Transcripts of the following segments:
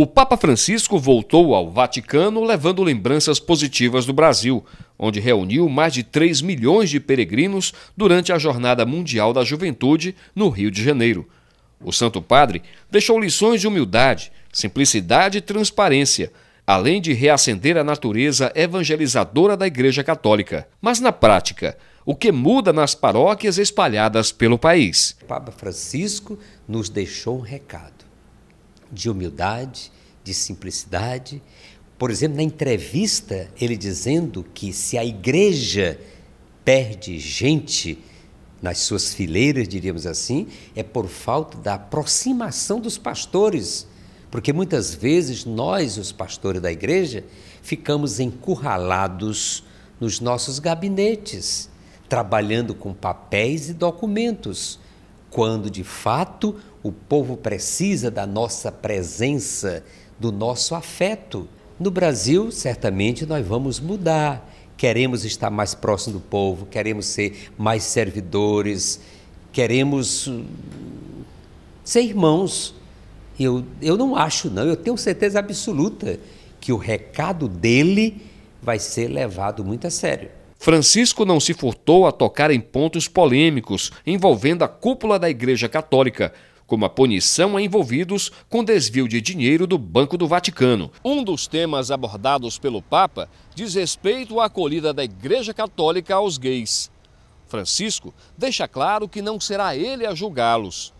O Papa Francisco voltou ao Vaticano levando lembranças positivas do Brasil, onde reuniu mais de 3 milhões de peregrinos durante a Jornada Mundial da Juventude no Rio de Janeiro. O Santo Padre deixou lições de humildade, simplicidade e transparência, além de reacender a natureza evangelizadora da Igreja Católica. Mas na prática, o que muda nas paróquias espalhadas pelo país? O Papa Francisco nos deixou um recado de humildade, de simplicidade. Por exemplo, na entrevista, ele dizendo que se a igreja perde gente nas suas fileiras, diríamos assim, é por falta da aproximação dos pastores. Porque muitas vezes nós, os pastores da igreja, ficamos encurralados nos nossos gabinetes, trabalhando com papéis e documentos, quando de fato o povo precisa da nossa presença, do nosso afeto. No Brasil, certamente nós vamos mudar. Queremos estar mais próximo do povo, queremos ser mais servidores, queremos hum, ser irmãos. Eu, eu não acho, não, eu tenho certeza absoluta que o recado dele vai ser levado muito a sério. Francisco não se furtou a tocar em pontos polêmicos envolvendo a cúpula da Igreja Católica, como a punição a envolvidos com desvio de dinheiro do Banco do Vaticano. Um dos temas abordados pelo Papa diz respeito à acolhida da Igreja Católica aos gays. Francisco deixa claro que não será ele a julgá-los.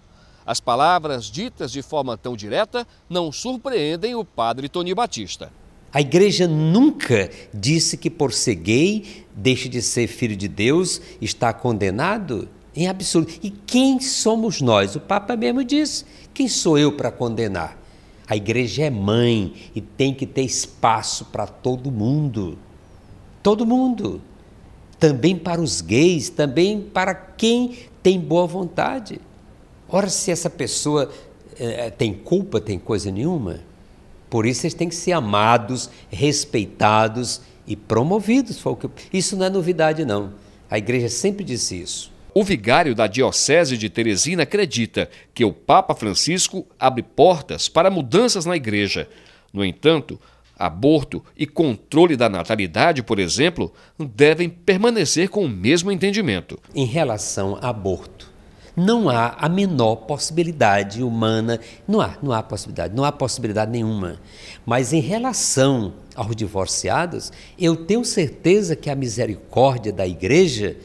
As palavras ditas de forma tão direta não surpreendem o padre Tony Batista. A igreja nunca disse que por ser gay deixe de ser filho de Deus está condenado. Em absoluto. E quem somos nós? O Papa mesmo diz: quem sou eu para condenar? A igreja é mãe e tem que ter espaço para todo mundo. Todo mundo. Também para os gays, também para quem tem boa vontade. Ora, se essa pessoa eh, eh, tem culpa, tem coisa nenhuma. Por isso eles têm que ser amados, respeitados e promovidos. Isso não é novidade, não. A igreja sempre disse isso. O vigário da Diocese de Teresina acredita que o Papa Francisco abre portas para mudanças na igreja. No entanto, aborto e controle da natalidade, por exemplo, devem permanecer com o mesmo entendimento. Em relação a aborto, não há a menor possibilidade humana, não há, não há possibilidade, não há possibilidade nenhuma. Mas em relação aos divorciados, eu tenho certeza que a misericórdia da igreja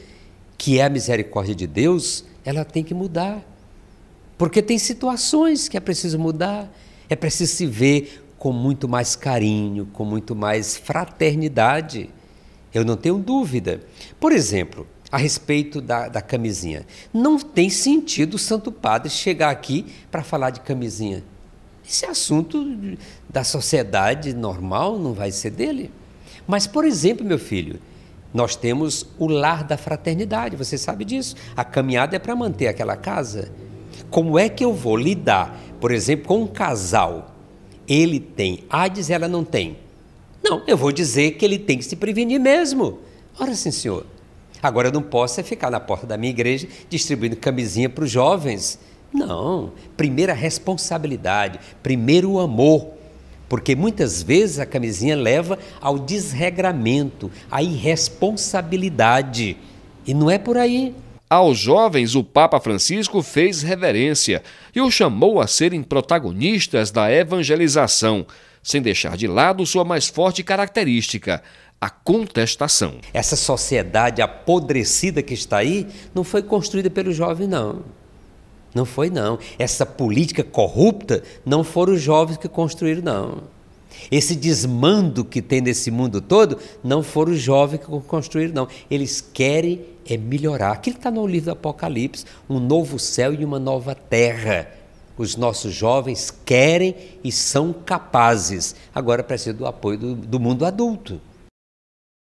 que é a misericórdia de Deus, ela tem que mudar. Porque tem situações que é preciso mudar, é preciso se ver com muito mais carinho, com muito mais fraternidade. Eu não tenho dúvida. Por exemplo, a respeito da, da camisinha. Não tem sentido o Santo Padre chegar aqui para falar de camisinha. Esse assunto da sociedade normal não vai ser dele. Mas, por exemplo, meu filho, nós temos o lar da fraternidade, você sabe disso. A caminhada é para manter aquela casa. Como é que eu vou lidar, por exemplo, com um casal? Ele tem AIDS, ela não tem. Não, eu vou dizer que ele tem que se prevenir mesmo. Ora sim, senhor. Agora eu não posso é ficar na porta da minha igreja distribuindo camisinha para os jovens. Não. Primeira responsabilidade, primeiro o amor porque muitas vezes a camisinha leva ao desregramento, à irresponsabilidade. E não é por aí. Aos jovens, o Papa Francisco fez reverência e os chamou a serem protagonistas da evangelização, sem deixar de lado sua mais forte característica, a contestação. Essa sociedade apodrecida que está aí não foi construída pelo jovem, não. Não foi, não. Essa política corrupta não foram os jovens que construíram, não. Esse desmando que tem nesse mundo todo não foram os jovens que construíram, não. Eles querem é melhorar. Aquilo que está no livro do Apocalipse, um novo céu e uma nova terra. Os nossos jovens querem e são capazes. Agora precisa do apoio do, do mundo adulto.